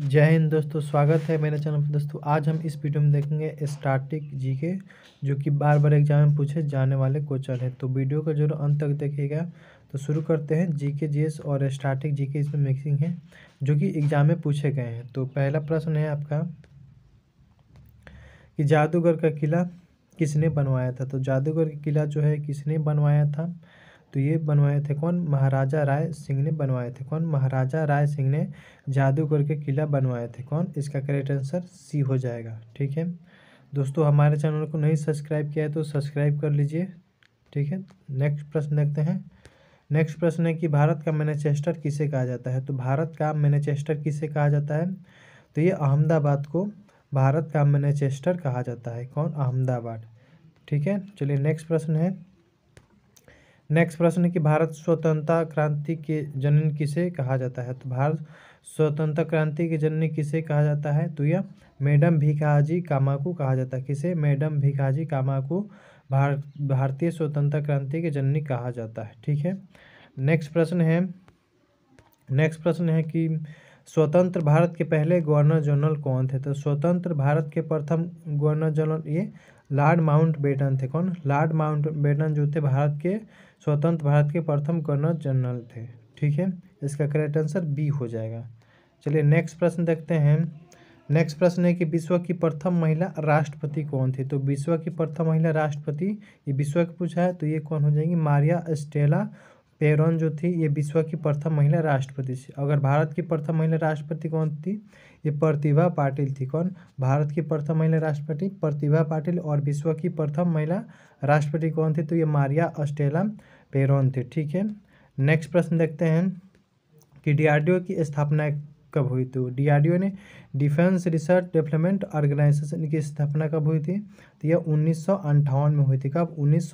जय हिंद दोस्तों स्वागत है मेरे चैनल पर दोस्तों आज हम इस वीडियो में देखेंगे स्टार्टिक जी के जो कि बार बार एग्जाम में पूछे जाने वाले क्वेश्चन है तो वीडियो को जरूर अंत तक देखिएगा तो शुरू करते हैं जी के जीएस और स्टार्टिक जी के इसमें मिक्सिंग है जो कि एग्जाम में पूछे गए हैं तो पहला प्रश्न है आपका कि जादूगर का किला किसने बनवाया था तो जादूगर का किला जो है किसने बनवाया था तो ये बनवाए थे कौन महाराजा राय सिंह ने बनवाए थे कौन महाराजा राय सिंह ने जादूगर के किला बनवाए थे कौन इसका करेक्ट आंसर सी हो जाएगा ठीक है दोस्तों हमारे चैनल को नहीं सब्सक्राइब किया है तो सब्सक्राइब कर लीजिए ठीक है नेक्स्ट प्रश्न देखते हैं नेक्स्ट प्रश्न है कि भारत का मैनचेस्टर किसे कहा जाता है तो भारत का मैनचेस्टर किसे कहा जाता है तो ये अहमदाबाद को भारत का मैनचेस्टर कहा जाता है कौन अहमदाबाद ठीक है चलिए नेक्स्ट प्रश्न है नेक्स्ट प्रश्न है कि भारत स्वतंत्रता क्रांति के जननी किसे कहा जाता है तो भारत स्वतंत्रता क्रांति के जनन किसे कहा जाता है तो यह मैडम भिखाजी कामा को कहा जाता है किसे मैडम भिखाजी कामा को भार भारतीय स्वतंत्रता क्रांति के जननी कहा जाता है ठीक है नेक्स्ट प्रश्न है नेक्स्ट प्रश्न है कि स्वतंत्र भारत के पहले गवर्नर जनरल कौन थे तो स्वतंत्र भारत के प्रथम गवर्नर जनरल ये लॉर्ड बेटन थे कौन लॉर्ड बेटन जो थे भारत के स्वतंत्र भारत के प्रथम गवर्नर जनरल थे ठीक है इसका करेक्ट आंसर बी हो जाएगा चलिए नेक्स्ट प्रश्न देखते हैं नेक्स्ट प्रश्न है कि विश्व की प्रथम महिला राष्ट्रपति कौन थी तो विश्व की प्रथम महिला राष्ट्रपति ये विश्व की पूछा है तो ये कौन हो जाएंगी मारिया स्टेला पेरोन जो थी ये विश्व की प्रथम महिला राष्ट्रपति थी अगर भारत की प्रथम महिला राष्ट्रपति कौन थी ये प्रतिभा पाटिल थी कौन भारत की प्रथम महिला राष्ट्रपति प्रतिभा पाटिल और विश्व की प्रथम महिला राष्ट्रपति कौन थी तो ये मारिया ऑस्ट्रेला पेरोन थी ठीक है नेक्स्ट प्रश्न देखते हैं कि डीआरडीओ की स्थापना कब हुई तो डीआरडीओ ने डिफेंस रिसर्च डेवलपमेंट ऑर्गेनाइजेशन की स्थापना कब हुई थी तो यह उन्नीस में हुई थी कब उन्नीस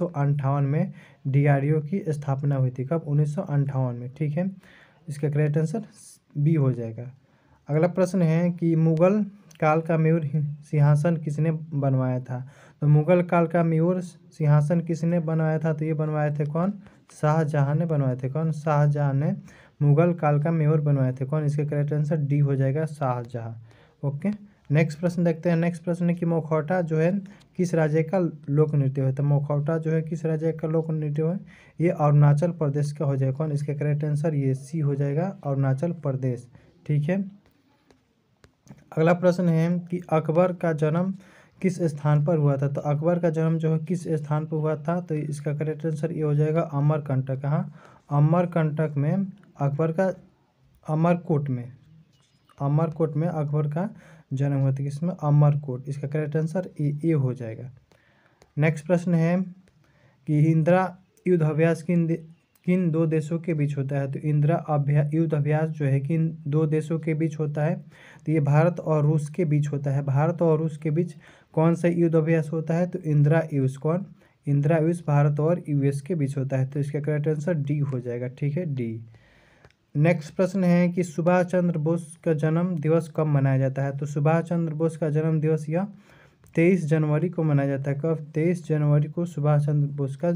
में डीआरडीओ की स्थापना हुई थी कब उन्नीस में ठीक है इसका करेक्ट आंसर बी हो जाएगा अगला प्रश्न है कि मुगल काल का मयूर सिंहासन किसने बनवाया था तो मुगल काल का मयूर सिंहासन किसने बनवाया था तो ये बनवाए थे कौन शाहजहाँ ने बनवाए थे कौन शाहजहाँ ने मुगल काल का मयूर बनवाए थे कौन इसका करेक्ट आंसर डी हो जाएगा शाहजहाँ ओके नेक्स्ट प्रश्न देखते हैं नेक्स्ट प्रश्न है कि मोखौटा जो है किस राज्य का लोक नृत्य है तो मोखौटा जो है किस राज्य का लोक नृत्य है ये अरुणाचल प्रदेश का हो जाएगा कौन इसका करेक्ट आंसर ये सी हो जाएगा अरुणाचल प्रदेश ठीक है अगला प्रश्न है कि अकबर का जन्म किस स्थान पर हुआ था तो अकबर का जन्म जो है किस स्थान पर हुआ था तो इसका करेक्ट आंसर ये हो जाएगा अमरकंटक हाँ अमरकंटक में अकबर का अमरकोट में अमरकोट में अकबर का जन्म हुआ था किसमें अमरकोट इसका करेक्ट आंसर ए ए हो जाएगा नेक्स्ट प्रश्न है कि इंदिरा युद्ध अभ्यास की किन दो देशों के बीच होता है तो इंदिरा अभ्या युद्ध अभ्यास जो है किन दो देशों के बीच होता है तो ये भारत और रूस के बीच होता है भारत और रूस के बीच कौन सा युद्ध अभ्यास होता है तो इंदिरा यूस कौन इंदिरा यूस भारत और यूएस के बीच होता है तो इसका करेक्ट आंसर डी हो जाएगा ठीक है डी नेक्स्ट प्रश्न है कि सुभाष चंद्र बोस का जन्म दिवस कब मनाया जाता है तो सुभाष चंद्र बोस का जन्म दिवस यह तेईस जनवरी को मनाया जाता है कब तेईस जनवरी को सुभाष चंद्र बोस का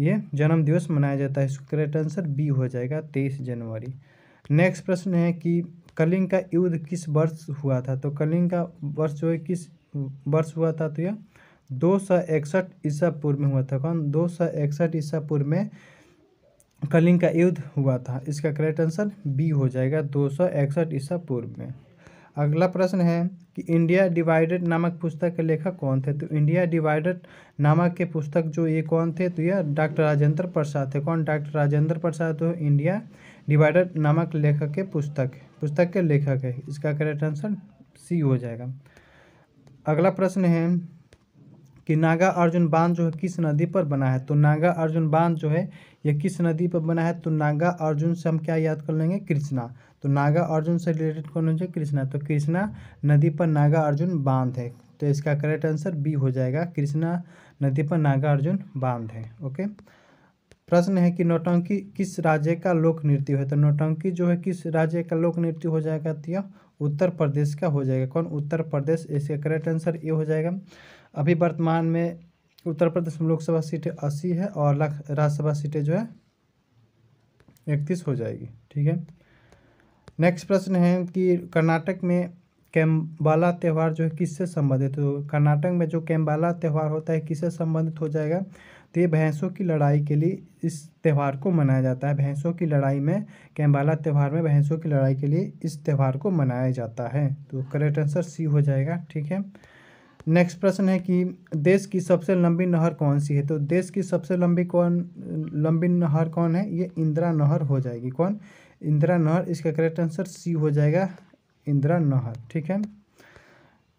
ये जन्म दिवस मनाया जाता है इसका करेक्ट आंसर बी हो जाएगा तेईस जनवरी नेक्स्ट प्रश्न है कि कलिंग का युद्ध किस वर्ष हुआ था तो कलिंग का वर्ष जो है किस वर्ष हुआ था तो यह दो सौ इकसठ ईसा पूर्व में हुआ था कौन दो सौ इकसठ ईसा पूर्व में कलिंग का युद्ध हुआ था इसका करेक्ट आंसर बी हो जाएगा दो सौ इकसठ ईसा पूर्व में अगला प्रश्न है कि इंडिया डिवाइडेड नामक पुस्तक के लेखक कौन थे तो इंडिया डिवाइडेड नामक के पुस्तक जो ये कौन थे तो यह डॉक्टर राजेंद्र प्रसाद थे कौन डॉक्टर राजेंद्र प्रसाद तो इंडिया डिवाइडेड नामक लेखक के पुस्तक पुस्तक के लेखक है इसका करेक्ट आंसर सी हो जाएगा अगला प्रश्न है कि नागा अर्जुन बांध जो है किस नदी पर बना है तो नागा अर्जुन बांध जो है ये किस नदी पर बना है तो नागा अर्जुन से हम क्या याद कर लेंगे कृष्णा तो नागा अर्जुन से रिलेटेड कौन हो जाए कृष्णा तो कृष्णा नदी पर नागा अर्जुन बांध है तो इसका करेक्ट आंसर बी हो जाएगा कृष्णा नदी पर नागा अर्जुन बांध है ओके प्रश्न है कि नोटंकी किस राज्य का लोक नृत्य है तो नोटंकी जो है किस राज्य का लोक नृत्य हो जाएगा तो उत्तर प्रदेश का हो जाएगा कौन उत्तर प्रदेश इसका करेक्ट आंसर ए हो जाएगा अभी वर्तमान में उत्तर प्रदेश में लोकसभा सीटें अस्सी है और राज्यसभा सीटें जो है इकतीस हो जाएगी ठीक है नेक्स्ट प्रश्न है कि कर्नाटक में कैम्बाला त्यौहार जो है किससे संबंधित हो तो कर्नाटक में जो कैम्बाला त्यौहार होता है किससे संबंधित हो जाएगा तो ये भैंसों की लड़ाई के लिए इस त्यौहार को मनाया जाता है भैंसों की लड़ाई में कैम्बाला त्यौहार में भैंसों की लड़ाई के लिए इस त्यौहार को मनाया जाता है तो करेक्ट आंसर सी हो जाएगा ठीक है नेक्स्ट प्रश्न है कि देश की सबसे लंबी नहर कौन सी है तो देश की सबसे लंबी कौन लंबी नहर कौन है ये इंदिरा नहर हो जाएगी कौन इंदिरा नहर इसका करेक्ट आंसर सी हो जाएगा इंदिरा नहर ठीक है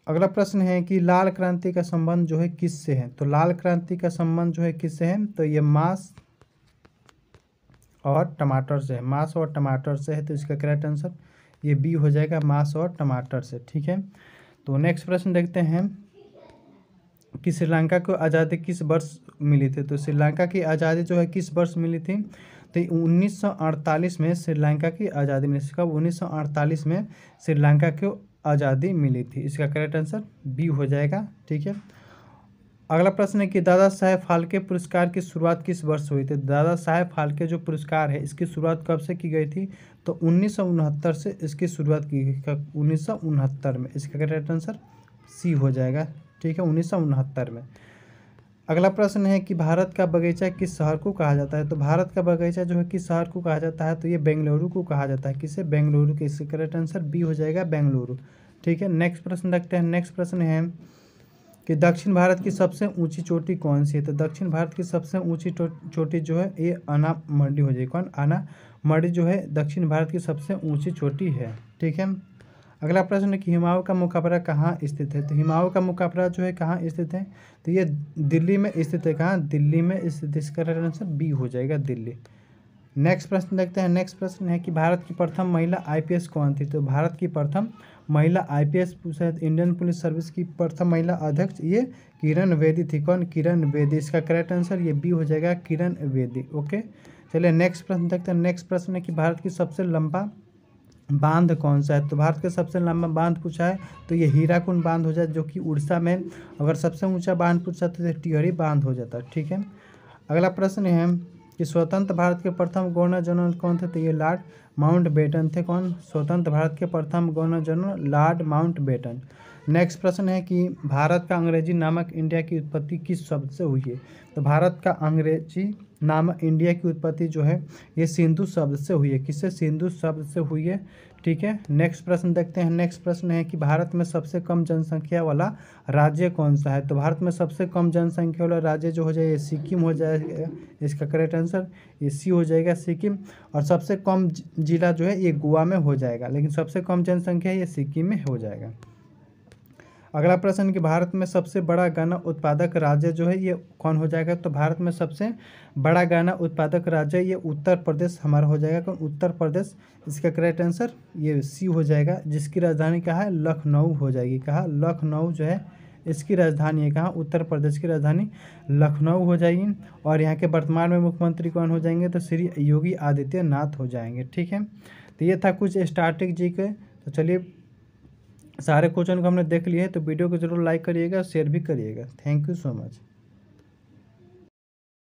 अगला प्रश्न है कि लाल क्रांति का संबंध जो है किससे है तो लाल क्रांति का संबंध जो है किससे है तो ये मांस और टमाटर से है मांस और टमाटर से है तो इसका करेक्ट आंसर ये बी हो जाएगा मांस और टमाटर से ठीक है तो नेक्स्ट प्रश्न देखते हैं कि श्रीलंका को आज़ादी किस वर्ष मिली थी तो श्रीलंका की आज़ादी जो है किस वर्ष मिली थी तो 1948 में श्रीलंका की आज़ादी मिली कब 1948 में श्रीलंका को आज़ादी मिली थी इसका करेक्ट आंसर बी हो जाएगा ठीक है अगला प्रश्न है कि दादा साहेब फाल्के पुरस्कार की शुरुआत किस वर्ष हुई थी दादा साहेब फाल्के जो पुरस्कार है इसकी शुरुआत कब से की गई थी तो उन्नीस से इसकी शुरुआत की गई उन्नीस में इसका करेक्ट आंसर सी हो जाएगा ठीक है उन्नीस में अगला प्रश्न है कि भारत का बगीचा किस शहर को कहा जाता है तो भारत का बगीचा जो है किस शहर को कहा जाता है तो ये बेंगलुरु को कहा जाता है किसे बेंगलुरु के इसका करेक्ट आंसर बी हो जाएगा बेंगलुरु ठीक है नेक्स्ट प्रश्न रखते हैं नेक्स्ट प्रश्न है कि दक्षिण भारत की सबसे ऊंची चोटी कौन सी है तो दक्षिण भारत की सबसे ऊंची चोटी जो है ये अनामंडी हो जाएगी कौन अनामंडी जो है दक्षिण भारत की सबसे ऊंची चोटी है ठीक है अगला प्रश्न है कि हिमाओं का मुकाबला कहाँ स्थित है तो हिमाओं का मुकाबला जो है कहाँ स्थित है तो ये दिल्ली में स्थित है कहाँ दिल्ली में स्थित इसका राइट आंसर बी हो जाएगा दिल्ली नेक्स्ट प्रश्न देखते हैं नेक्स्ट प्रश्न है कि भारत की प्रथम महिला आईपीएस कौन थी तो भारत की प्रथम महिला IPS P Indian Police Service की प्रथम महिला अध्यक्ष ये किरण वेदी थी कौन किरण वेदी इसका करेक्ट आंसर ये बी हो जाएगा किरण वेदी ओके चलिए नेक्स्ट प्रश्न देखते हैं नेक्स्ट प्रश्न है कि भारत की सबसे लंबा बांध कौन सा है तो भारत का सबसे लंबा बांध पूछा है तो ये हीराकुंड बांध हो जाता है जो कि उड़ीसा में अगर सबसे ऊंचा बांध पूछा तो टिहरी बांध हो जाता है ठीक है अगला प्रश्न है कि स्वतंत्र भारत के प्रथम गवर्नर जनरल कौन थे तो ये लॉर्ड माउंट बेटन थे कौन स्वतंत्र भारत के प्रथम governor general Lord Mountbatten next प्रश्न है कि भारत का अंग्रेजी नामक इंडिया की उत्पत्ति किस शब्द से हुई है तो भारत का अंग्रेजी नामक इंडिया की उत्पत्ति जो है ये सिंधु शब्द से हुई है किससे सिंधु शब्द से हुई है ठीक है नेक्स्ट प्रश्न देखते हैं नेक्स्ट प्रश्न है कि भारत में सबसे कम जनसंख्या वाला राज्य कौन सा है तो भारत में सबसे कम जनसंख्या वाला राज्य जो हो जाएगा सिक्किम हो जाएगा इसका करेक्ट आंसर ए सी हो जाएगा सिक्किम और सबसे कम जिला जो है ये गोवा में हो जाएगा लेकिन सबसे कम जनसंख्या ये सिक्किम में हो जाएगा अगला प्रश्न कि भारत में सबसे बड़ा गाना उत्पादक राज्य जो है ये कौन हो जाएगा तो भारत में सबसे बड़ा गाना उत्पादक राज्य ये उत्तर प्रदेश हमारा हो जाएगा कौन उत्तर प्रदेश इसका करेक्ट आंसर ये सी हो जाएगा जिसकी राजधानी कहा है लखनऊ हो जाएगी कहा लखनऊ जो है इसकी राजधानी है कहाँ उत्तर प्रदेश की राजधानी लखनऊ हो जाएगी और यहाँ के वर्तमान में मुख्यमंत्री कौन हो जाएंगे तो श्री योगी आदित्यनाथ हो जाएंगे ठीक है तो ये था कुछ स्टार्टिक जी के तो चलिए सारे क्वेश्चन को हमने देख लिए हैं तो वीडियो को जरूर लाइक करिएगा शेयर भी करिएगा थैंक यू सो मच